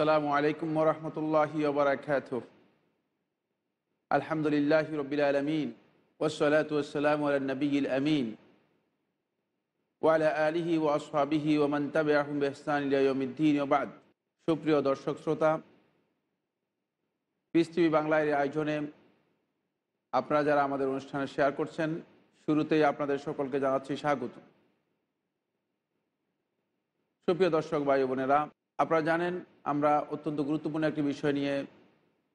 আসসালামু আলাইকুম ওরহমতুল্লাহি আলহামদুলিল্লাহ রবিল আলমিন ওসলাতাম নবীল আমিন ওয়ালা আলিহি ও আসহাবিহি ও মন্তাবে আহমদ ওবাদ সুপ্রিয় দর্শক শ্রোতা পিস টিভি বাংলার আয়োজনে আপনারা যারা আমাদের অনুষ্ঠানে শেয়ার করছেন শুরুতেই আপনাদের সকলকে জানাচ্ছি স্বাগত সুপ্রিয় দর্শক ভাই বোনেরা আপনারা জানেন আমরা অত্যন্ত গুরুত্বপূর্ণ একটি বিষয় নিয়ে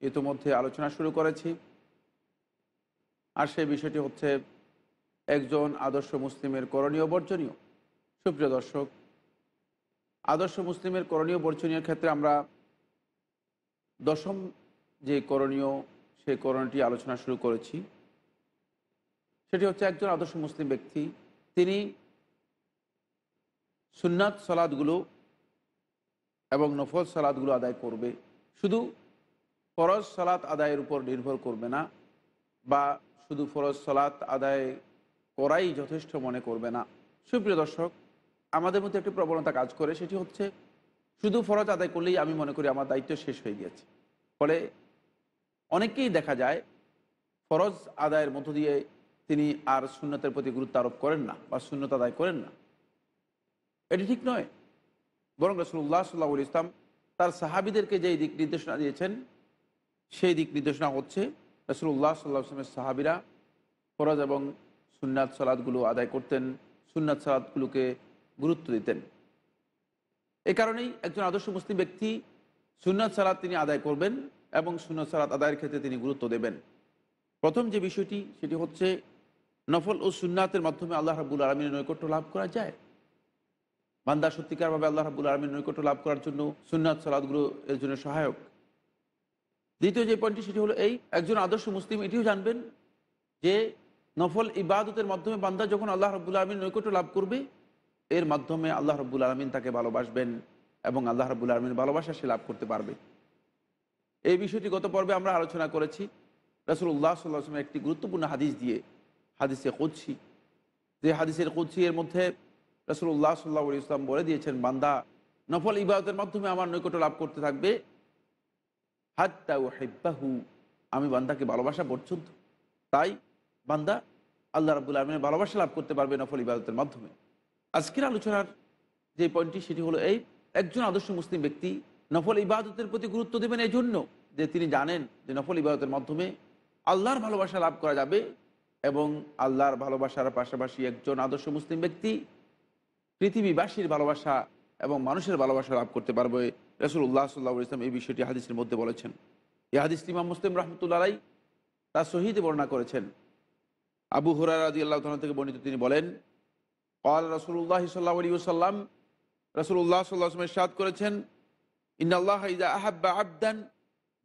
ইতোমধ্যে আলোচনা শুরু করেছি আর সেই বিষয়টি হচ্ছে একজন আদর্শ মুসলিমের করণীয় বর্জনীয় সুপ্রিয় দর্শক আদর্শ মুসলিমের করণীয় বর্জনীয় ক্ষেত্রে আমরা দশম যে করণীয় সেই করণীয়টি আলোচনা শুরু করেছি সেটি হচ্ছে একজন আদর্শ মুসলিম ব্যক্তি তিনি সুন্নাত সলাদগুলো এবং নফল সালাদগুলো আদায় করবে শুধু ফরজ সালাত আদায়ের উপর নির্ভর করবে না বা শুধু ফরজ সালাত আদায় করাই যথেষ্ট মনে করবে না সুপ্রিয় দর্শক আমাদের মধ্যে একটি প্রবণতা কাজ করে সেটি হচ্ছে শুধু ফরজ আদায় করলেই আমি মনে করি আমার দায়িত্ব শেষ হয়ে গিয়েছে ফলে অনেকেই দেখা যায় ফরজ আদায়ের মধ্য দিয়ে তিনি আর শূন্যতের প্রতি গুরুত্ব আরোপ করেন না বা শূন্যত আদায় করেন না এটি ঠিক নয় বরং রসুল্লাহ সাল্লাহুল ইসলাম তার সাহাবিদেরকে যেই দিক নির্দেশনা দিয়েছেন সেই দিক নির্দেশনা হচ্ছে রসুল্লাহ সাল্লাহ ইসলামের সাহাবিরা ফরজ এবং সুন্নাত সালাদগুলো আদায় করতেন সুন্নাত সালাদগুলোকে গুরুত্ব দিতেন এ কারণেই একজন আদর্শ মুসলিম ব্যক্তি সুন্নাত সালাদ তিনি আদায় করবেন এবং সুন্নাত সালাদ আদায়ের ক্ষেত্রে তিনি গুরুত্ব দেবেন প্রথম যে বিষয়টি সেটি হচ্ছে নফল ও সুন্নাতের মাধ্যমে আল্লাহ রাবুল আলমীর নৈকট্য লাভ করা যায় বান্দা সত্যিকারভাবে আল্লাহ রাবুল আলমীর নৈকট্য লাভ করার জন্য সুন্নাত সালাদগুলো এর জন্য সহায়ক দ্বিতীয় যে পয়েন্টটি সেটি হলো এই একজন আদর্শ মুসলিম এটিও জানবেন যে নফল ইবাদতের মাধ্যমে বান্দা যখন আল্লাহ রব্বুল আলমীর নৈকট্য লাভ করবে এর মাধ্যমে আল্লাহ রব্বুল আলমিন তাকে ভালোবাসবেন এবং আল্লাহ রব্বুল আলমীর ভালোবাসা সে লাভ করতে পারবে এই বিষয়টি গত পর্বে আমরা আলোচনা করেছি উল্লাহ সাল্লাহ একটি গুরুত্বপূর্ণ হাদিস দিয়ে হাদিসে কুদ্সি যে হাদিসের কুদ্সি এর মধ্যে রসুল্লাহ সাল্লা ইসলাম বলে দিয়েছেন বান্দা নফল ইবাদতের মাধ্যমে আমার নৈকট্য লাভ করতে থাকবে হাত্তা ও হেব্বাহু আমি বান্দাকে ভালোবাসা পর্যন্ত তাই বান্দা আল্লাহ রাবুল আলমিনের ভালোবাসা লাভ করতে পারবে নফল ইবাদতের মাধ্যমে আজকের আলোচনার যে পয়েন্টটি সেটি হলো এই একজন আদর্শ মুসলিম ব্যক্তি নফল ইবাদতের প্রতি গুরুত্ব দেবেন এই জন্য যে তিনি জানেন যে নফল ইবাদতের মাধ্যমে আল্লাহর ভালোবাসা লাভ করা যাবে এবং আল্লাহর ভালোবাসার পাশাপাশি একজন আদর্শ মুসলিম ব্যক্তি পৃথিবীবাসীর ভালোবাসা এবং মানুষের ভালোবাসা লাভ করতে পারবে রসুল উল্লাহ সাল্লাহ ইসলাম এই বিষয়টি হাদিসের মধ্যে বলেছেন এই হাদিস ইমাম মুসলিম রহমতুল্লাহ তা শহীদ বর্ণনা করেছেন আবু হুরারাদি আল্লাহ তালা থেকে বর্ণিত তিনি বলেন কল রসুল্লাহ সাল্লাহ আলী সাল্লাম উল্লাহ সাল্লাহ আসলামের সাদ করেছেন আল্লাহ ইদা আহাবা আবদান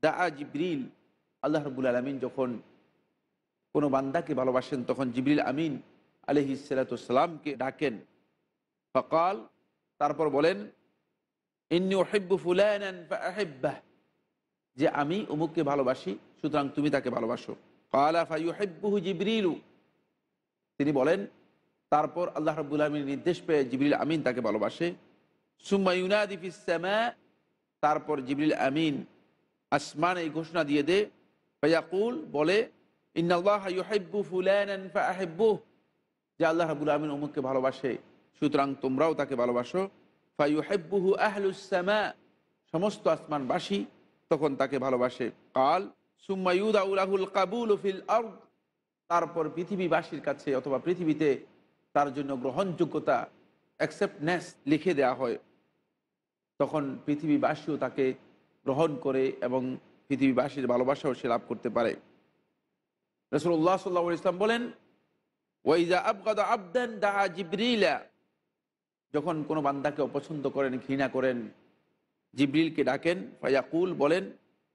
দা আ জিবরিল আল্লাহ রবুল আলমিন যখন কোনো বান্দাকে ভালোবাসেন তখন জিবরিল আমিন আলহিসাল্লামকে ডাকেন ফকাল তারপর বলেন ইন্নি ওহেব্বু ফুলায়নাহেব্বাহ যে আমি অমুককে ভালোবাসি সুতরাং তুমি তাকে ভালোবাসো কালা ফাইহেব্বুহু জিবরিলু তিনি বলেন তারপর আল্লাহ রব্বুল আলমীর নির্দেশ পেয়ে জিবরিল আমিন তাকে ভালোবাসে সুম্মা ইউনাদিফ ইসামা তারপর জিবরিল আমিন আসমান এই ঘোষণা দিয়ে দে ফয়াকুল বলে ইন্নআল্লাহ ইউহেব্বু যে আল্লাহ রাবুল আলমিন অমুককে ভালোবাসে সুতরাং তোমরাও তাকে ভালোবাসো ফাইহেব্বুহু আহলুসামা সমস্ত আসমানবাসী তখন তাকে ভালোবাসে কাল সুম্মাউদাউলাহুল কাবুল ফিল আউদ তারপর পৃথিবীবাসীর কাছে অথবা পৃথিবীতে তার জন্য গ্রহণযোগ্যতা অ্যাকসেপ্টনেস লিখে দেয়া হয় তখন পৃথিবীবাসীও তাকে গ্রহণ করে এবং পৃথিবীবাসীর ভালোবাসাও সে লাভ করতে পারে রসুল্লাহ সাল্লা ইসলাম বলেন ওয়াইজা আবগাদ আবদান দাহা জিবরিলা যখন কোনো বান্দাকে অপছন্দ করেন ঘৃণা করেন জিবরিলকে ডাকেন ফায়াকুল বলেন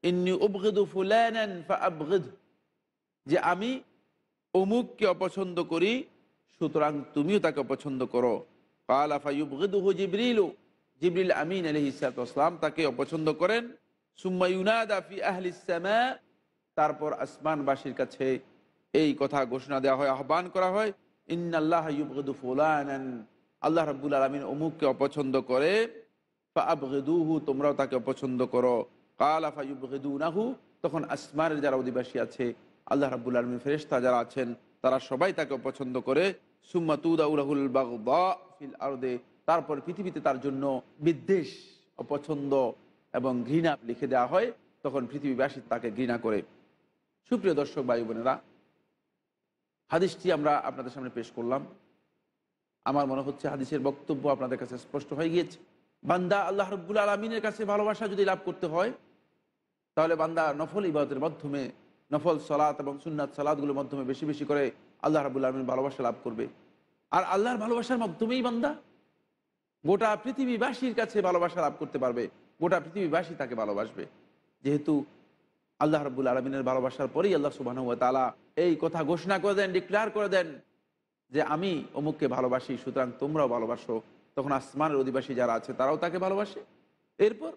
ইন্নি উবগেদু ফুলেন যে আমি অমুককে অপছন্দ করি সুতরাং তুমিও তাকে অপছন্দ করো কালা ফাইবগেদুহু জিবরিলু জিবরিল আমিন আলি তাকে অপছন্দ করেন সুম্মা ইউনাদা ফি তারপর আসমানবাসীর কাছে এই কথা ঘোষণা দেওয়া হয় আহ্বান করা হয় ইন্নাল্লাহ ইউবগেদু ফুলায়নেন আল্লাহ রাবুল আলমিন অমুককে অপছন্দ করে আবহেদুহু তোমরাও তাকে অপছন্দ করো কালা নাহু তখন আসমারের যারা অধিবাসী আছে আল্লাহ রাবুল আলমী ফেরেস্তা যারা আছেন তারা সবাই তাকে অপছন্দ করে সুম্মাতুদাউলাহুল বাগদা ফিল আরদে তারপর পৃথিবীতে তার জন্য বিদ্বেষ অপছন্দ এবং ঘৃণা লিখে দেওয়া হয় তখন পৃথিবীবাসী তাকে ঘৃণা করে সুপ্রিয় দর্শক বায়ু বোনেরা হাদিসটি আমরা আপনাদের সামনে পেশ করলাম আমার মনে হচ্ছে হাদিসের বক্তব্য আপনাদের কাছে স্পষ্ট হয়ে গিয়েছে বান্দা আল্লাহ রব্বুল আলমিনের কাছে ভালোবাসা যদি লাভ করতে হয় তাহলে বান্দা নফল ইবাদতের মাধ্যমে নফল সলাত এবং সুন্নাত সালাদগুলোর মাধ্যমে বেশি বেশি করে আল্লাহ রাবুল আলমিন ভালোবাসা লাভ করবে আর আল্লাহর ভালোবাসার মাধ্যমেই বান্দা গোটা পৃথিবীবাসীর কাছে ভালোবাসা লাভ করতে পারবে গোটা পৃথিবীবাসী তাকে ভালোবাসবে যেহেতু আল্লাহ রব্বুল আলমিনের ভালোবাসার পরেই আল্লাহ সুবাহ তালা এই কথা ঘোষণা করে দেন ডিক্লেয়ার করে দেন যে আমি অমুককে ভালোবাসি সুতরাং তোমরাও ভালোবাসো তখন আসমানের অধিবাসী যারা আছে তারাও তাকে ভালোবাসে এরপর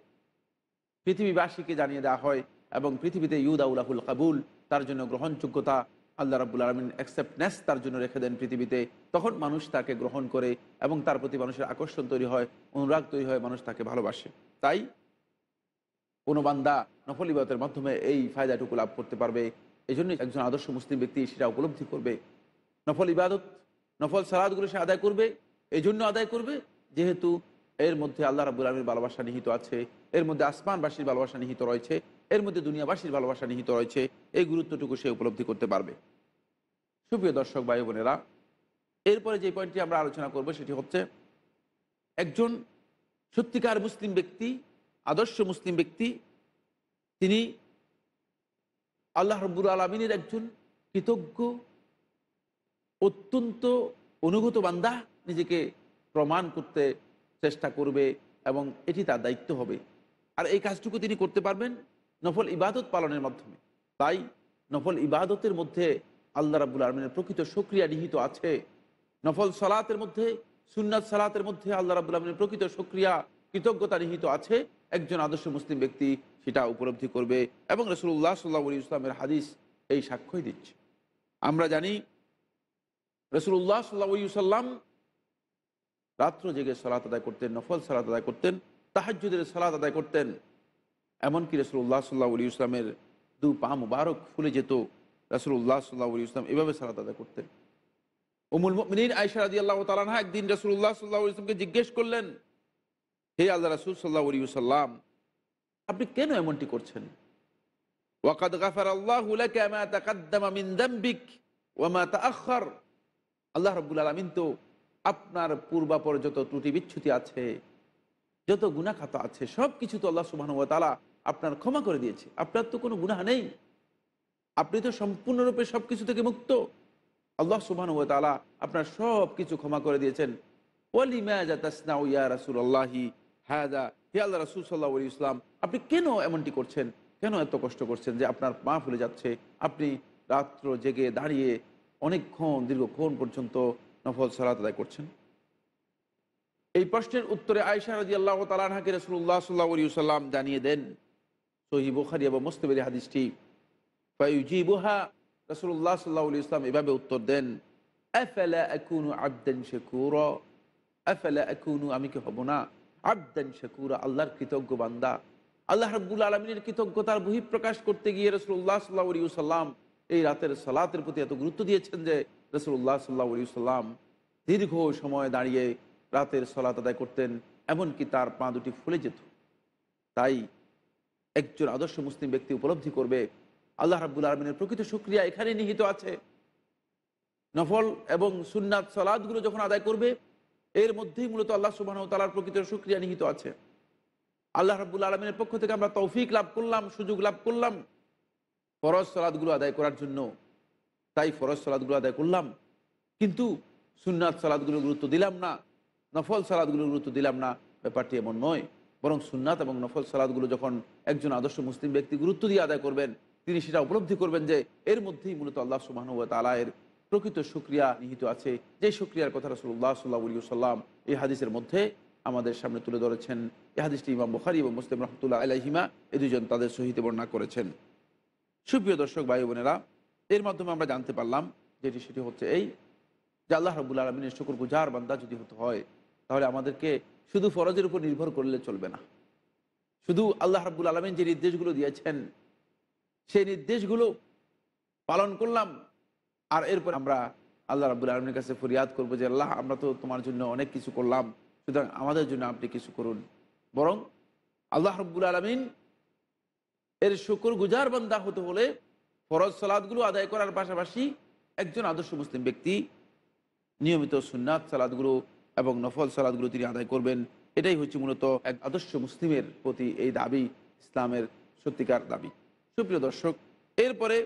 পৃথিবীবাসীকে জানিয়ে দেওয়া হয় এবং পৃথিবীতে ইউদাউলাহুল কাবুল তার জন্য গ্রহণযোগ্যতা আল্লাহ রাবুল আলমিন অ্যাকসেপ্টনেস তার জন্য রেখে দেন পৃথিবীতে তখন মানুষ তাকে গ্রহণ করে এবং তার প্রতি মানুষের আকর্ষণ তৈরি হয় অনুরাগ তৈরি হয় মানুষ তাকে ভালোবাসে তাই কোনো বান্দা নফলিবতের মাধ্যমে এই ফায়দাটুকু লাভ করতে পারবে এই একজন আদর্শ মুসলিম ব্যক্তি সেটা উপলব্ধি করবে নফল ইবাদত নফল সালাদগুলো সে আদায় করবে এই জন্য আদায় করবে যেহেতু এর মধ্যে আল্লাহ রাবুল আলমীর ভালোবাসা নিহিত আছে এর মধ্যে আসমানবাসীর ভালোবাসা নিহিত রয়েছে এর মধ্যে দুনিয়াবাসীর ভালোবাসা নিহিত রয়েছে এই গুরুত্বটুকু সে উপলব্ধি করতে পারবে সুপ্রিয় দর্শক ভাই বোনেরা এরপরে যে পয়েন্টটি আমরা আলোচনা করব সেটি হচ্ছে একজন সত্যিকার মুসলিম ব্যক্তি আদর্শ মুসলিম ব্যক্তি তিনি আল্লাহ রব্বুর আলমিনের একজন কৃতজ্ঞ অত্যন্ত অনুগত বান্দা নিজেকে প্রমাণ করতে চেষ্টা করবে এবং এটি তার দায়িত্ব হবে আর এই কাজটুকু তিনি করতে পারবেন নফল ইবাদত পালনের মাধ্যমে তাই নফল ইবাদতের মধ্যে আল্লাহ রাবুল আলমিনের প্রকৃত সক্রিয়া নিহিত আছে নফল সালাতের মধ্যে সুন্নাত সালাতের মধ্যে আল্লাহ রাবুল আলমিনের প্রকৃত সক্রিয়া কৃতজ্ঞতা নিহিত আছে একজন আদর্শ মুসলিম ব্যক্তি সেটা উপলব্ধি করবে এবং রসুল্লাহ সাল্লাহ ইসলামের হাদিস এই সাক্ষ্যই দিচ্ছে আমরা জানি রসুল্লাহ সাল্লা রাত্র জেগে সালাত আদায় করতেন নফল সালাত আদায় করতেন তাহাজুদের সালাত আদায় করতেন এমনকি রসুল্লাহ সাল্লাহ উলি ইসলামের দু পা মুবারক ফুলে যেত রসুল্লাহ সাল্লাহ উলি ইসলাম এভাবে সালাত আদায় করতেন উমুল মিনীর আয়সা রাজি আল্লাহ তালানা একদিন রসুল্লাহ সাল্লাহ ইসলামকে জিজ্ঞেস করলেন হে আল্লাহ রসুল সাল্লাহ উলি সাল্লাম আপনি কেন এমনটি করছেন ওয়াকাদ গাফার আল্লাহ ওয়ামা তা আখর আল্লাহ রব্বুল আলমিন তো আপনার পূর্বাপর যত ত্রুটি বিচ্ছুতি আছে যত খাতা আছে সব কিছু তো আল্লাহ তালা আপনার ক্ষমা করে দিয়েছে আপনার তো কোনো গুণা নেই আপনি তো সম্পূর্ণরূপে সব কিছু থেকে মুক্ত আল্লাহ তালা আপনার সব কিছু ক্ষমা করে দিয়েছেন ওয়ালিমায়াতাসনা ইয়া রাসুল আল্লাহি হায়াজা হে রাসুল সাল্লাহ ইসলাম আপনি কেন এমনটি করছেন কেন এত কষ্ট করছেন যে আপনার মা ফুলে যাচ্ছে আপনি রাত্র জেগে দাঁড়িয়ে অনেকক্ষণ দীর্ঘক্ষণ পর্যন্ত নফল সালাত আদায় করছেন এই প্রশ্নের উত্তরে আয়সা রাজি আল্লাহ তালাহাকে রসুল্লাহ সাল্লা আলী সাল্লাম জানিয়ে দেন সহি বুখারি এবং মোস্তবের হাদিসটি বুহা রসুল্লাহ সাল্লা আলী ইসলাম এভাবে উত্তর দেন আমি কি হব না আবদেন শেখুর আল্লাহর কৃতজ্ঞ বান্দা আল্লাহ রব্বুল আলমিনের কৃতজ্ঞতার বহিঃপ্রকাশ করতে গিয়ে রসুল্লাহ সাল্লা আলী সাল্লাম এই রাতের সালাতের প্রতি এত গুরুত্ব দিয়েছেন যে রসুল্লাহ সাল্লাহ সাল্লাম দীর্ঘ সময় দাঁড়িয়ে রাতের সলাত আদায় করতেন এমনকি তার পা দুটি ফুলে যেত তাই একজন আদর্শ মুসলিম ব্যক্তি উপলব্ধি করবে আল্লাহ রাবুল আলমিনের প্রকৃত সুক্রিয়া এখানে নিহিত আছে নফল এবং সুন্নাত সলাদগুলো যখন আদায় করবে এর মধ্যেই মূলত আল্লাহ সুবাহ তালার প্রকৃত সুক্রিয়া নিহিত আছে আল্লাহ রাবুল আলমিনের পক্ষ থেকে আমরা তৌফিক লাভ করলাম সুযোগ লাভ করলাম ফরজ সালাদগুলো আদায় করার জন্য তাই ফরজ সালাদগুলো আদায় করলাম কিন্তু সুননাথ সালাদগুলোর গুরুত্ব দিলাম না নফল সালাদগুলোর গুরুত্ব দিলাম না ব্যাপারটি এমন নয় বরং সুননাথ এবং নফল সালাদগুলো যখন একজন আদর্শ মুসলিম ব্যক্তি গুরুত্ব দিয়ে আদায় করবেন তিনি সেটা উপলব্ধি করবেন যে এর মধ্যেই মূলত আল্লাহ সুবাহানুয়া তালায়ের প্রকৃত সুক্রিয়া নিহিত আছে যে সুক্রিয়ার কথা রসুল্লাহ সাল্লাহ উলিয় সাল্লাম এই হাদিসের মধ্যে আমাদের সামনে তুলে ধরেছেন এই হাদিসটি ইমাম বখারি এবং মুসলিম রহমতুল্লাহ আলহিমা এ দুজন তাদের সহিত বর্ণনা করেছেন সুপ্রিয় দর্শক ভাই বোনেরা এর মাধ্যমে আমরা জানতে পারলাম যেটি সেটি হচ্ছে এই যে আল্লাহ রবুল আলমিনের শুকুর গুজার বান্দা যদি হতে হয় তাহলে আমাদেরকে শুধু ফরজের উপর নির্ভর করলে চলবে না শুধু আল্লাহ রাবুল আলমিন যে নির্দেশগুলো দিয়েছেন সেই নির্দেশগুলো পালন করলাম আর এরপর আমরা আল্লাহ রাবুল আলমীর কাছে ফরিয়াদ করবো যে আল্লাহ আমরা তো তোমার জন্য অনেক কিছু করলাম সুতরাং আমাদের জন্য আপনি কিছু করুন বরং আল্লাহ রব্বুল আলমিন এর শুকুর গুজার বন্দা হতে হলে ফরজ সালাদগুলো আদায় করার পাশাপাশি একজন আদর্শ মুসলিম ব্যক্তি নিয়মিত সুন্নাত সালাদগুলো এবং নফল সালাদগুলো তিনি আদায় করবেন এটাই হচ্ছে মূলত এক আদর্শ মুসলিমের প্রতি এই দাবি ইসলামের সত্যিকার দাবি সুপ্রিয় দর্শক এরপরে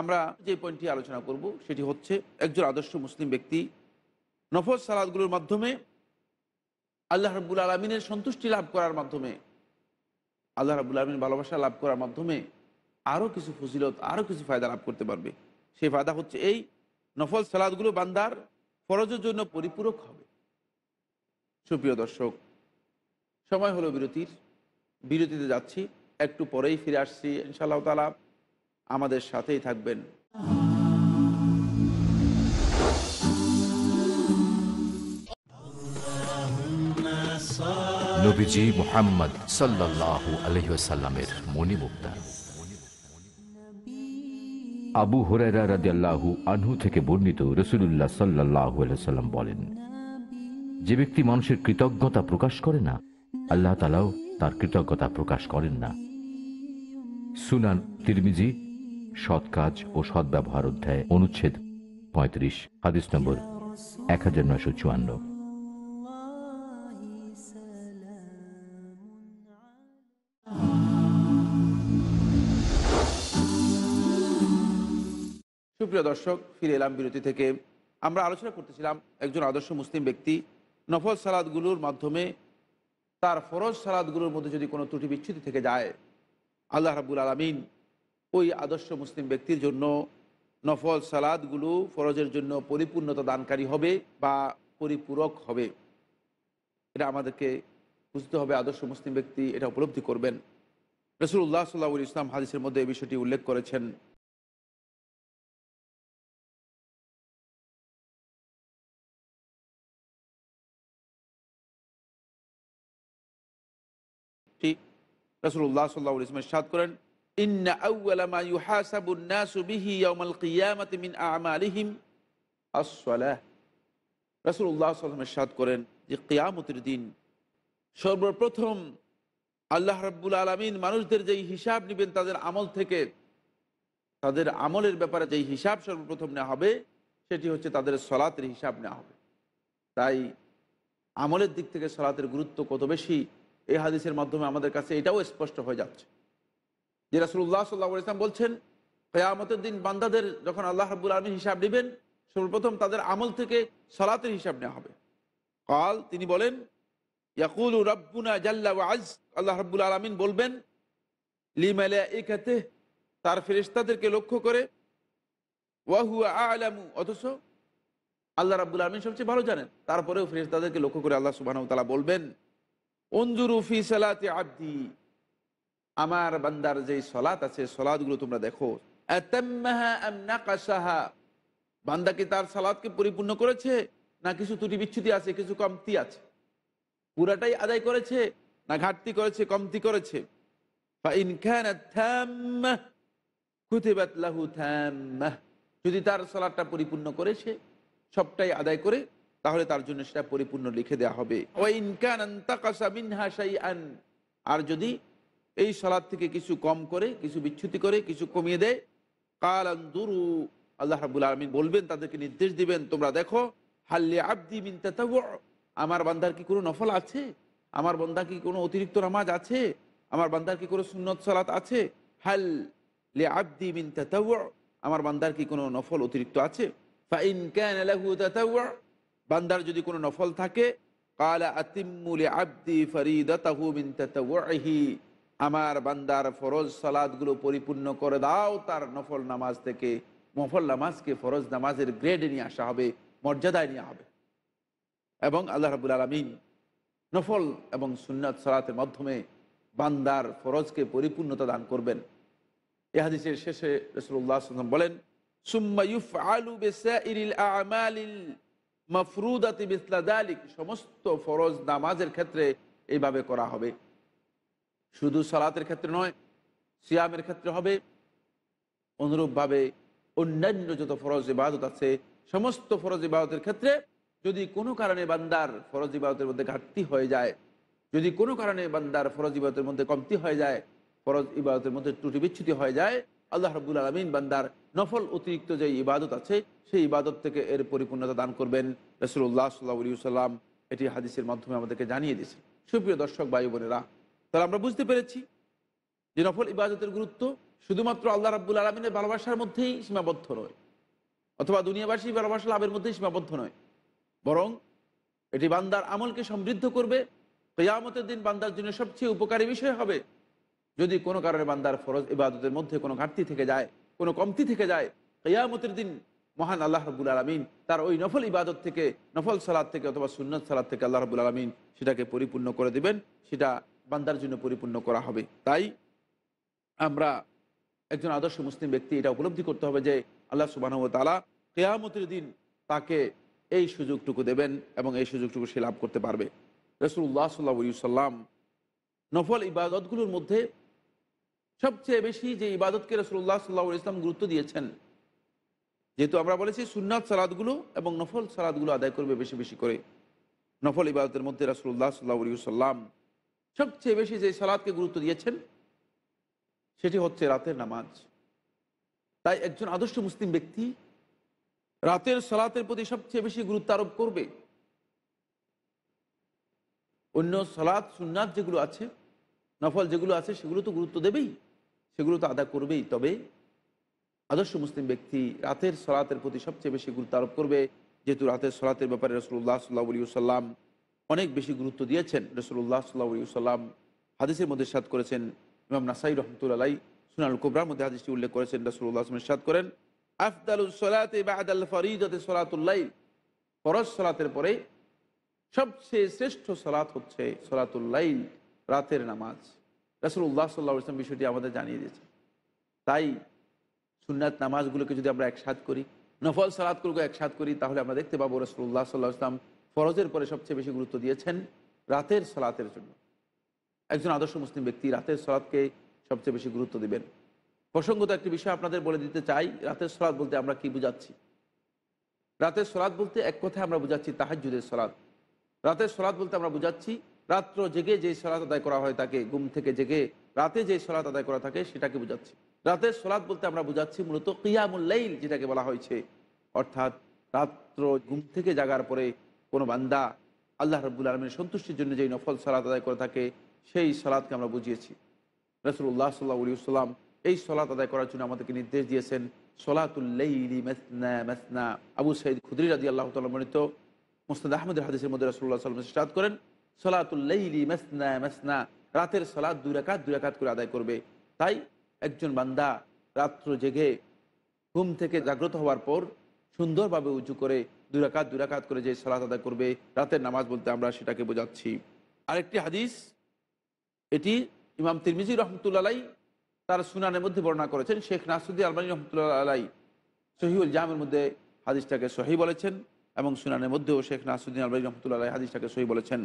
আমরা যে পয়েন্টটি আলোচনা করব সেটি হচ্ছে একজন আদর্শ মুসলিম ব্যক্তি নফল সালাদগুলোর মাধ্যমে আল্লাহ রব্বুল আলমিনের সন্তুষ্টি লাভ করার মাধ্যমে আল্লাহ রাবুল আলমীর ভালোবাসা লাভ করার মাধ্যমে আরও কিছু ফজিলত আরও কিছু ফায়দা লাভ করতে পারবে সেই ফায়দা হচ্ছে এই নফল সালাদগুলো বান্দার ফরজের জন্য পরিপূরক হবে সুপ্রিয় দর্শক সময় হলো বিরতির বিরতিতে যাচ্ছি একটু পরেই ফিরে আসছি ইনশাআল্লাহ তালা আমাদের সাথেই থাকবেন নবীজি মোহাম্মদ সাল্লাল্লাহু সাল্লাহ আলহিসাল্লামের মণিমুক্তা আবু হরেরা রাজিয়াল্লাহু আনহু থেকে বর্ণিত রসুল্লাহ সাল্লাহ সাল্লাম বলেন যে ব্যক্তি মানুষের কৃতজ্ঞতা প্রকাশ করে না আল্লাহ তালাও তার কৃতজ্ঞতা প্রকাশ করেন না সুনান তিরমিজি সৎ কাজ ও সদ্ব্যবহার অধ্যায় অনুচ্ছেদ পঁয়ত্রিশ হাদিস নম্বর এক হাজার নয়শো চুয়ান্ন সুপ্রিয় দর্শক ফিরে এলাম বিরতি থেকে আমরা আলোচনা করতেছিলাম একজন আদর্শ মুসলিম ব্যক্তি নফল সালাদগুলোর মাধ্যমে তার ফরজ সালাদগুলোর মধ্যে যদি কোনো ত্রুটি বিচ্ছুতি থেকে যায় আল্লাহ রাবুল আলমিন ওই আদর্শ মুসলিম ব্যক্তির জন্য নফল সালাদগুলো ফরজের জন্য পরিপূর্ণতা দানকারী হবে বা পরিপূরক হবে এটা আমাদেরকে বুঝতে হবে আদর্শ মুসলিম ব্যক্তি এটা উপলব্ধি করবেন রসুল্লাহ সাল্লাহ ইসলাম হাদিসের মধ্যে এই বিষয়টি উল্লেখ করেছেন ঠিক টি রসুল্লাহ সাল্লাহ ইসলামের সাদ করেন ইন্না আউ্লামা ইউহাসাবুন্নাসু বিহি ইয়ামাল কিয়ামাতি মিন আমালিহিম আসসালাহ রসুল্লাহ সাল্লামের সাদ করেন যে কিয়ামতের দিন সর্বপ্রথম আল্লাহ রাব্বুল আলমিন মানুষদের যেই হিসাব নেবেন তাদের আমল থেকে তাদের আমলের ব্যাপারে যেই হিসাব সর্বপ্রথম নেওয়া হবে সেটি হচ্ছে তাদের সলাতের হিসাব নেওয়া হবে তাই আমলের দিক থেকে সলাতের গুরুত্ব কত বেশি এই হাদিসের মাধ্যমে আমাদের কাছে এটাও স্পষ্ট হয়ে যাচ্ছে যে রাসুল্লাহ সাল্লাহ ইসলাম বলছেন কেয়ামতের দিন বান্দাদের যখন আল্লাহ হাবুল আলমী হিসাব নেবেন সর্বপ্রথম তাদের আমল থেকে সলাতের হিসাব নেওয়া হবে কাল তিনি বলেন ইয়াকুল রব্বুনা জাল্লা আজ আল্লাহ হাবুল আলমিন বলবেন এ খাতে তার ফেরিস্তাদেরকে লক্ষ্য করে ওয়াহু আলামু অথচ আল্লাহ রাবুল আলমিন সবচেয়ে ভালো জানেন তারপরেও ফেরিস্তাদেরকে লক্ষ্য করে আল্লাহ সুবাহ তালা বলবেন অঞ্জুরুফি সালাতে আব্দি আমার বান্দার যে সলাত আছে সলাদগুলো তোমরা দেখো বান্দা কি তার সালাদকে পরিপূর্ণ করেছে না কিছু ত্রুটি বিচ্ছুতি আছে কিছু কমতি আছে পুরাটাই আদায় করেছে না ঘাটতি করেছে কমতি করেছে যদি তার সলাদটা পরিপূর্ণ করেছে সবটাই আদায় করে তাহলে তার জন্য সেটা পরিপূর্ণ লিখে দেওয়া হবে ও ইনকান আন আর যদি এই সালাদ থেকে কিছু কম করে কিছু বিচ্ছুতি করে কিছু কমিয়ে দেয় কাল আন্দুরু আল্লাহ রাবুল আলমিন বলবেন তাদেরকে নির্দেশ দিবেন তোমরা দেখো হাল্লি আব্দি মিন আমার বান্দার কি কোনো নফল আছে আমার বান্দার কি কোনো অতিরিক্ত নামাজ আছে আমার বান্দার কি কোনো সুন্নত সালাত আছে হাল লে আব্দি মিন আমার বান্দার কি কোনো নফল অতিরিক্ত আছে বান্দার যদি কোনো নফল থাকে কালা আতিমুল আব্দি ফরিদাতাহু আমার বান্দার ফরজ সালাদগুলো পরিপূর্ণ করে দাও তার নফল নামাজ থেকে মফল নামাজকে ফরজ নামাজের গ্রেড নিয়ে আসা হবে মর্যাদায় নিয়ে হবে এবং আল্লাহ রাবুল আলমিন নফল এবং সুন্নাত সালাতের মাধ্যমে বান্দার ফরজকে পরিপূর্ণতা দান করবেন এ হাদিসের শেষে রসুল্লাহ বলেন সুম্মা ইউফ আলু বেসা ইরিল আমালিল মফরুদাতি বিসলাদালিক সমস্ত ফরজ নামাজের ক্ষেত্রে এইভাবে করা হবে শুধু সালাতের ক্ষেত্রে নয় সিয়ামের ক্ষেত্রে হবে অনুরূপভাবে অন্যান্য যত ফরজ ইবাদত আছে সমস্ত ফরজ ইবাদতের ক্ষেত্রে যদি কোনো কারণে বান্দার ফরজ ইবাদতের মধ্যে ঘাটতি হয়ে যায় যদি কোনো কারণে বান্দার ফরজ ইবাদতের মধ্যে কমতি হয়ে যায় ফরজ ইবাদতের মধ্যে ত্রুটি বিচ্ছুতি হয়ে যায় আল্লাহ রব্বুল আলমিন বান্দার নফল অতিরিক্ত যে ইবাদত আছে সেই ইবাদত থেকে এর পরিপূর্ণতা দান করবেন রসুল্লাহ সাল্লাহ সাল্লাম এটি হাদিসের মাধ্যমে আমাদেরকে জানিয়ে দিয়েছে সুপ্রিয় দর্শক বায়ু বোনেরা তাহলে আমরা বুঝতে পেরেছি যে নফল ইবাদতের গুরুত্ব শুধুমাত্র আল্লাহ রাব্বুল আলমিনের ভালোবাসার মধ্যেই সীমাবদ্ধ নয় অথবা দুনিয়াবাসী ভালোবাসা লাভের মধ্যেই সীমাবদ্ধ নয় বরং এটি বান্দার আমলকে সমৃদ্ধ করবে কেয়ামতের দিন বান্দার জন্য সবচেয়ে উপকারী বিষয় হবে যদি কোনো কারণে বান্দার ফরজ ইবাদতের মধ্যে কোনো ঘাটতি থেকে যায় কোনো কমতি থেকে যায় কেয়ামতের দিন মহান আল্লাহ রবুল আলমিন তার ওই নফল ইবাদত থেকে নফল সালাদ থেকে অথবা সুনত সালাদ থেকে আল্লাহ রবুল আলমিন সেটাকে পরিপূর্ণ করে দিবেন সেটা বান্দার জন্য পরিপূর্ণ করা হবে তাই আমরা একজন আদর্শ মুসলিম ব্যক্তি এটা উপলব্ধি করতে হবে যে আল্লাহ সুবাহ তালা কেয়ামতের দিন তাকে এই সুযোগটুকু দেবেন এবং এই সুযোগটুকু সে লাভ করতে পারবে রসুল্লাহ সাল্লা সাল্লাম নফল ইবাদতগুলোর মধ্যে সবচেয়ে বেশি যে ইবাদতকে রসুল্লাহ সাল্লাহ ইসলাম গুরুত্ব দিয়েছেন যেহেতু আমরা বলেছি সুননাথ সালাদগুলো এবং নফল সালাদগুলো আদায় করবে বেশি বেশি করে নফল ইবাদতের মধ্যে রাসুল্লাহ সাল্লাহ সাল্লাম সবচেয়ে বেশি যে সালাদকে গুরুত্ব দিয়েছেন সেটি হচ্ছে রাতের নামাজ তাই একজন আদর্শ মুসলিম ব্যক্তি রাতের সালাতের প্রতি সবচেয়ে বেশি গুরুত্ব আরোপ করবে অন্য সালাদ সুননাথ যেগুলো আছে নফল যেগুলো আছে সেগুলো তো গুরুত্ব দেবেই সেগুলো তো আদা করবেই তবে আদর্শ মুসলিম ব্যক্তি রাতের সলাতের প্রতি সবচেয়ে বেশি গুরুত্ব আরোপ করবে যেহেতু রাতের সলাতের ব্যাপারে রসুল্লাহ সাল্লাহ উলিয় সাল্লাম অনেক বেশি গুরুত্ব দিয়েছেন রসুল্লাহ সাল্লাহ উলিয় সাল্লাম হাদিসের মধ্যে সাদ করেছেন ইমাম নাসাই রহমতুল্লাহ সুনাল কুবরার মধ্যে হাদিসটি উল্লেখ করেছেন রসুল্লাহ সাদ করেন আফদালুল বা সলাতের পরে সবচেয়ে শ্রেষ্ঠ সলাত হচ্ছে সলাতুল্লাইল রাতের নামাজ উল্লাহ সাল্লাহ ইসলাম বিষয়টি আমাদের জানিয়ে দিয়েছে তাই সুনাত নামাজগুলোকে যদি আমরা একসাথ করি নফল সালাদগুলোকে একসাথ করি তাহলে আমরা দেখতে পাবো উল্লাহ সাল্লাহ ইসলাম ফরজের পরে সবচেয়ে বেশি গুরুত্ব দিয়েছেন রাতের সালাতের জন্য একজন আদর্শ মুসলিম ব্যক্তি রাতের সলাদকে সবচেয়ে বেশি গুরুত্ব দেবেন প্রসঙ্গত একটি বিষয় আপনাদের বলে দিতে চাই রাতের সলাদ বলতে আমরা কি বুঝাচ্ছি রাতের সলাদ বলতে এক কথায় আমরা বুঝাচ্ছি তাহাজুদের সলাদ রাতের সলাদ বলতে আমরা বুঝাচ্ছি রাত্র জেগে যে সলাত আদায় করা হয় তাকে ঘুম থেকে জেগে রাতে যে সলাত আদায় করা থাকে সেটাকে বোঝাচ্ছি রাতের সলাৎ বলতে আমরা বুঝাচ্ছি মূলত কিয়ামুল্লাইল যেটাকে বলা হয়েছে অর্থাৎ রাত্র ঘুম থেকে জাগার পরে কোনো বান্দা আল্লাহ রব্বুল আলমের সন্তুষ্টির জন্য যেই নফল সলাৎ আদায় করে থাকে সেই সলাদকে আমরা বুঝিয়েছি রসুল্লাহ সাল্লাহ উলিয়াল্লাম এই সলাৎ আদায় করার জন্য আমাদেরকে নির্দেশ দিয়েছেন সলাতুল্লাইলি মেসনা মেসনা আবু সঈদ খুদ্রি রাজি আল্লাহ তাল্লাহ মনিত মুস্তাদ আহমদের হাদিসের মধ্যে রসুল্লাহ সাল্লাম সাদ করেন সলাতুল্লাইলি মাসনা মাসনা রাতের সলাৎ দুরাকাত দুরাকাত করে আদায় করবে তাই একজন বান্দা রাত্র জেগে ঘুম থেকে জাগ্রত হওয়ার পর সুন্দরভাবে উঁচু করে দুরাকাত দুরাকাত করে যে সলাৎ আদায় করবে রাতের নামাজ বলতে আমরা সেটাকে বোঝাচ্ছি আরেকটি হাদিস এটি ইমাম তিরমিজি রহমতুল্লাহ তার সুনানের মধ্যে বর্ণনা করেছেন শেখ নাসুদ্দিন আলমানি রহমতুল্লাহ আলাই সহিউল জামের মধ্যে হাদিসটাকে সহি বলেছেন এবং সুনানের মধ্যেও শেখ নাসুদ্দিন আলমানি রহমতুল্লাহ হাদিসটাকে সহি বলেছেন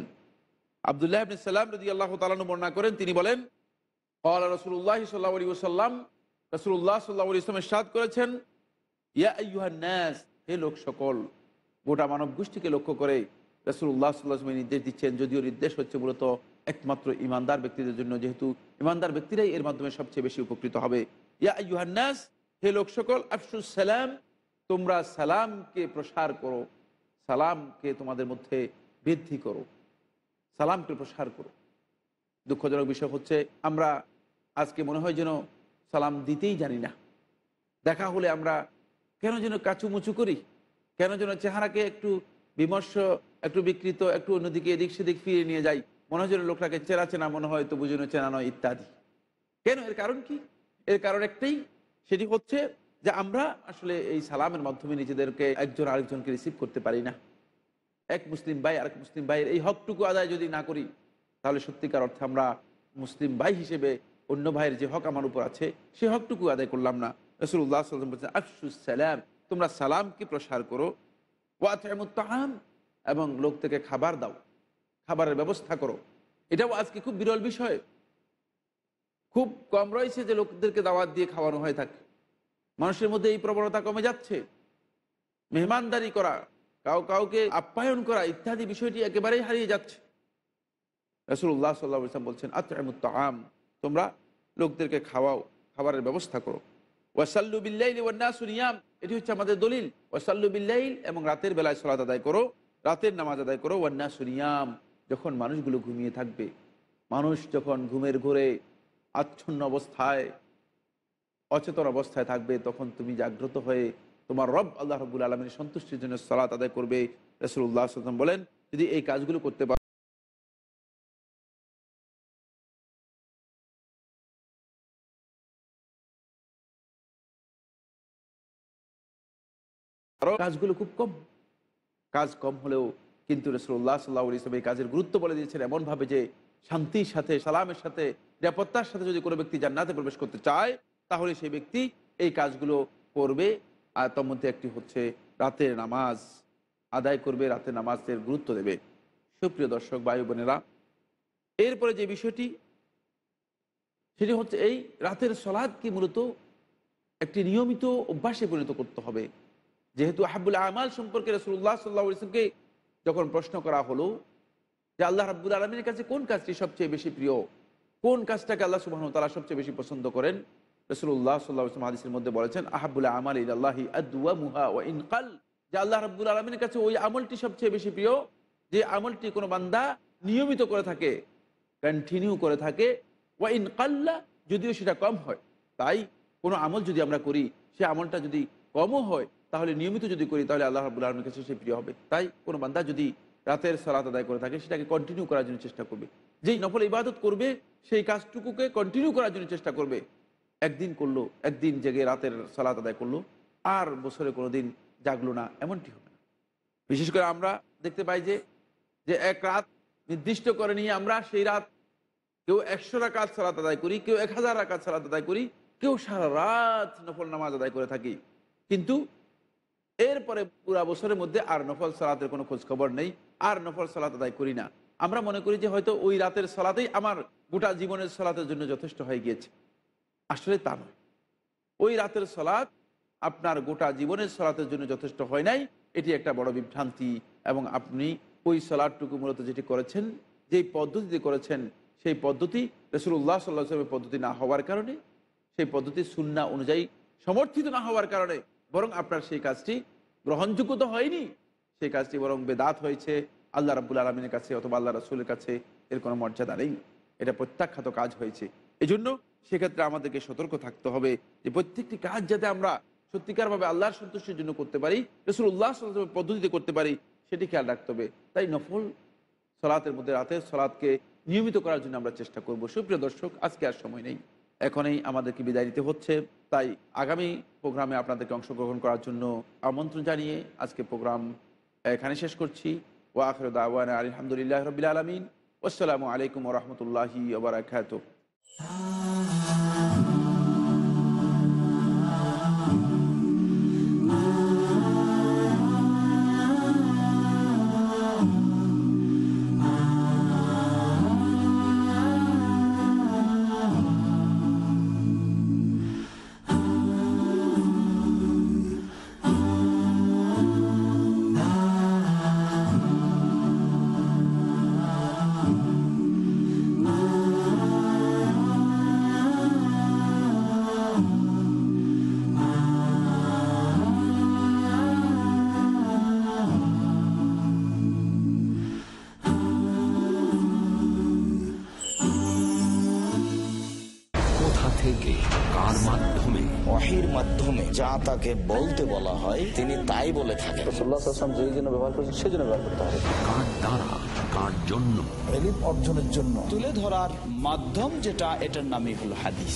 আবদুল্লাহ আবিন সাল্লাম রদি আল্লাহ তালানু বর্ণনা করেন তিনি বলেন কলা রসুল্লাহ সাল্লাহ আলী ওসাল্লাম রসুল্লাহ সাল্লাহ ইসলামের সাদ করেছেন ইয়া ইয়াহান্নাস হে লোক সকল গোটা মানব গোষ্ঠীকে লক্ষ্য করে রসুল্লাহ সাল্লাহমের নির্দেশ দিচ্ছেন যদিও নির্দেশ হচ্ছে মূলত একমাত্র ইমানদার ব্যক্তিদের জন্য যেহেতু ইমানদার ব্যক্তিরাই এর মাধ্যমে সবচেয়ে বেশি উপকৃত হবে ইয়া ইউহান্নাস হে লোক সকল আফসুল সালাম তোমরা সালামকে প্রসার করো সালামকে তোমাদের মধ্যে বৃদ্ধি করো সালামকে প্রসার করো দুঃখজনক বিষয় হচ্ছে আমরা আজকে মনে হয় যেন সালাম দিতেই জানি না দেখা হলে আমরা কেন যেন কাচুমুচু করি কেন যেন চেহারাকে একটু বিমর্ষ একটু বিকৃত একটু অন্যদিকে এদিক সেদিক ফিরে নিয়ে যাই মনে হয় যেন লোকটাকে চেনা চেনা মনে হয় তবু যেন চেনা নয় ইত্যাদি কেন এর কারণ কি এর কারণ একটাই সেটি হচ্ছে যে আমরা আসলে এই সালামের মাধ্যমে নিজেদেরকে একজন আরেকজনকে রিসিভ করতে পারি না এক মুসলিম ভাই আরেক মুসলিম ভাইয়ের এই হকটুকু আদায় যদি না করি তাহলে সত্যিকার অর্থে আমরা মুসলিম ভাই হিসেবে অন্য ভাইয়ের যে হক আমার উপর আছে সে হকটুকু আদায় করলাম না রসুল্লাহ সাল্লাম বলছেন আফসুস সালাম তোমরা সালামকে প্রসার করো ওয়াতাম এবং লোক থেকে খাবার দাও খাবারের ব্যবস্থা করো এটাও আজকে খুব বিরল বিষয় খুব কম রয়েছে যে লোকদেরকে দাওয়াত দিয়ে খাওয়ানো হয়ে থাকে মানুষের মধ্যে এই প্রবণতা কমে যাচ্ছে মেহমানদারি করা কাউ কাউকে আপ্যায়ন করা ইত্যাদি বিষয়টি একেবারেই হারিয়ে যাচ্ছে রসুল্লাহ সাল্লাহ ইসলাম বলছেন আত্মুত্ত আম তোমরা লোকদেরকে খাওয়াও খাবারের ব্যবস্থা করো ওয়াসাল্লু বিল্লাইল ওয়ান্নাসুনিয়াম এটি হচ্ছে আমাদের দলিল ওয়াসাল্লু বিল্লাইল এবং রাতের বেলায় সলাত আদায় করো রাতের নামাজ আদায় করো ওয়ান্নাসুনিয়াম যখন মানুষগুলো ঘুমিয়ে থাকবে মানুষ যখন ঘুমের ঘোরে আচ্ছন্ন অবস্থায় অচেতন অবস্থায় থাকবে তখন তুমি জাগ্রত হয়ে তোমার রব আল্লাহ রবুল আলমের সন্তুষ্টির জন্য সালাত আদায় করবে রসুল্লাহ আসলাম বলেন যদি এই কাজগুলো করতে পারো কাজগুলো খুব কম কাজ কম হলেও কিন্তু রসুল্লাহ সাল্লাহ ইসলাম এই কাজের গুরুত্ব বলে দিয়েছেন এমনভাবে যে শান্তির সাথে সালামের সাথে নিরাপত্তার সাথে যদি কোনো ব্যক্তি জান্নাতে প্রবেশ করতে চায় তাহলে সেই ব্যক্তি এই কাজগুলো করবে আয়তার মধ্যে একটি হচ্ছে রাতের নামাজ আদায় করবে রাতে নামাজের গুরুত্ব দেবে সুপ্রিয় দর্শক বায়ু বোনেরা এরপরে যে বিষয়টি সেটি হচ্ছে এই রাতের সলাদকে মূলত একটি নিয়মিত অভ্যাসে পরিণত করতে হবে যেহেতু আহাবুল আমাল সম্পর্কে রসুল্লাহ সাল্লা ইসলামকে যখন প্রশ্ন করা হলো যে আল্লাহ রাব্বুল আলমীর কাছে কোন কাজটি সবচেয়ে বেশি প্রিয় কোন কাজটাকে আল্লাহ সুবাহন তালা সবচেয়ে বেশি পছন্দ করেন রসুল্লাহ সাল্লাহ ইসলাম মধ্যে বলেছেন আহাবুল আমাল আল্লাহি আল্লাহ মুহা ও ইনকাল যে আল্লাহ রাবুল আলমীর কাছে ওই আমলটি সবচেয়ে বেশি প্রিয় যে আমলটি কোনো বান্দা নিয়মিত করে থাকে কন্টিনিউ করে থাকে ওয়া ইনকাল্লা যদিও সেটা কম হয় তাই কোনো আমল যদি আমরা করি সে আমলটা যদি কমও হয় তাহলে নিয়মিত যদি করি তাহলে আল্লাহ রাবুল আলমীর কাছে সে প্রিয় হবে তাই কোনো বান্দা যদি রাতের সালাত আদায় করে থাকে সেটাকে কন্টিনিউ করার জন্য চেষ্টা করবে যেই নফল ইবাদত করবে সেই কাজটুকুকে কন্টিনিউ করার জন্য চেষ্টা করবে একদিন করলো একদিন জেগে রাতের সালাত আদায় করলো আর বছরে কোনো দিন জাগলো না এমনটি হবে না বিশেষ করে আমরা দেখতে পাই যে যে এক রাত নির্দিষ্ট করে নিয়ে আমরা সেই রাত কেউ একশো রাকাত সালাত আদায় করি কেউ এক হাজার রাকাত সালাত আদায় করি কেউ সারা রাত নফল নামাজ আদায় করে থাকি কিন্তু এরপরে পুরা বছরের মধ্যে আর নফল সালাতের কোনো খোঁজ খবর নেই আর নফল সালাত আদায় করি না আমরা মনে করি যে হয়তো ওই রাতের সালাতেই আমার গোটা জীবনের সালাতের জন্য যথেষ্ট হয়ে গিয়েছে আসলে তা নয় ওই রাতের সলাদ আপনার গোটা জীবনের সলাতের জন্য যথেষ্ট হয় নাই এটি একটা বড় বিভ্রান্তি এবং আপনি ওই সলাদটুকু মূলত যেটি করেছেন যেই পদ্ধতিতে করেছেন সেই পদ্ধতি রসুল্লাহ সাল্লাহ সাল্লামের পদ্ধতি না হওয়ার কারণে সেই পদ্ধতি সুন্না অনুযায়ী সমর্থিত না হওয়ার কারণে বরং আপনার সেই কাজটি গ্রহণযোগ্য তো হয়নি সেই কাজটি বরং বেদাত হয়েছে আল্লাহ রাবুল আলমিনের কাছে অথবা আল্লাহ রসুলের কাছে এর কোনো মর্যাদা নেই এটা প্রত্যাখ্যাত কাজ হয়েছে এজন্য সেক্ষেত্রে আমাদেরকে সতর্ক থাকতে হবে যে প্রত্যেকটি কাজ যাতে আমরা সত্যিকারভাবে আল্লাহর সন্তুষ্টির জন্য করতে পারি রসুল উল্লাহ সাল্লামের পদ্ধতিতে করতে পারি সেটি খেয়াল রাখতে হবে তাই নফল সলাতের মধ্যে রাতের সলাদকে নিয়মিত করার জন্য আমরা চেষ্টা করব সুপ্রিয় দর্শক আজকে আর সময় নেই এখনই আমাদেরকে বিদায় নিতে হচ্ছে তাই আগামী প্রোগ্রামে আপনাদেরকে অংশগ্রহণ করার জন্য আমন্ত্রণ জানিয়ে আজকে প্রোগ্রাম এখানে শেষ করছি আখর দাওয়ান আলহামদুলিল্লাহ রবিল আলমিন আসসালামু আলাইকুম রহমতুল্লাহি আবরাকাত যাকে বলতে বলা হয় তিনি তাই বলে থাকেন যেই জন্য ব্যবহার করছেন সেই জন্য ব্যবহার করতে হবে কার দ্বারা কার জন্য অর্জনের জন্য তুলে ধরার মাধ্যম যেটা এটার নামই হলো হাদিস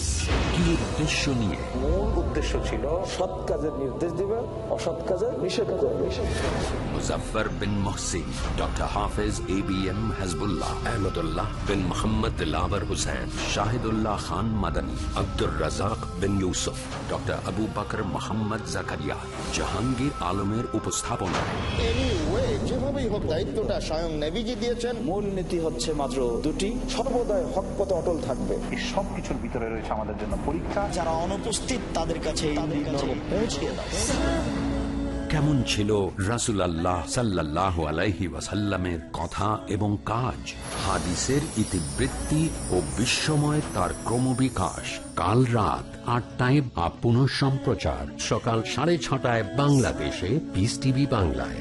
কি উদ্দেশ্য নিয়ে মূল উদ্দেশ্য ছিল সৎ কাজের নির্দেশ দিবে অসৎ কাজের নিষেধ করবে মুজাফর বিন Mohsin doctor Hafez A B M Hasbullah Ahmadullah bin Mohammad Dilabar Hussain Shahidullah Khan Madani Abdur Razzak bin Yusuf doctor Abu Bakr Mohammad Zakaria Jahangir আলমের উপস্থাপনা যেভাবেই হোক দায়িত্বটা স্বয়ং নেভিজি দিয়েছেন মূল নীতি হচ্ছে মাত্র দুটি সর্বদাই হক পথে অটল থাকবে এই সব ভিতরে রয়েছে আমাদের জন্য পরীক্ষা যারা অনুপস্থিত তাদের কাছে কেমন ছিল রাসুলাল্লাহ সাল্লাহ আলাইহি ওয়াসাল্লামের কথা এবং কাজ হাদিসের ইতিবৃত্তি ও বিশ্বময় তার ক্রমবিকাশ কাল রাত আটটায় বা পুনঃ সম্প্রচার সকাল সাড়ে ছটায় বাংলাদেশে পিস টিভি বাংলায়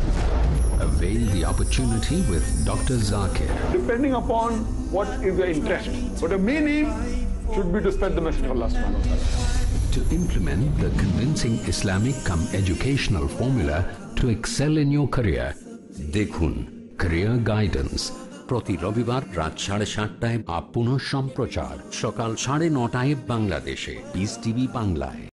avail the opportunity with Dr. Zakir. Depending upon what is the interest. But the meaning should be to spread the message of Allah To implement the convincing Islamic come educational formula to excel in your career, Dekhun career guidance প্রতি রবিবার রাত সাড়ে সাতটায় up সম্প্রচার সকাল সাড়ে নটায় বাংলাদেশে বিস টিভি বাংলায়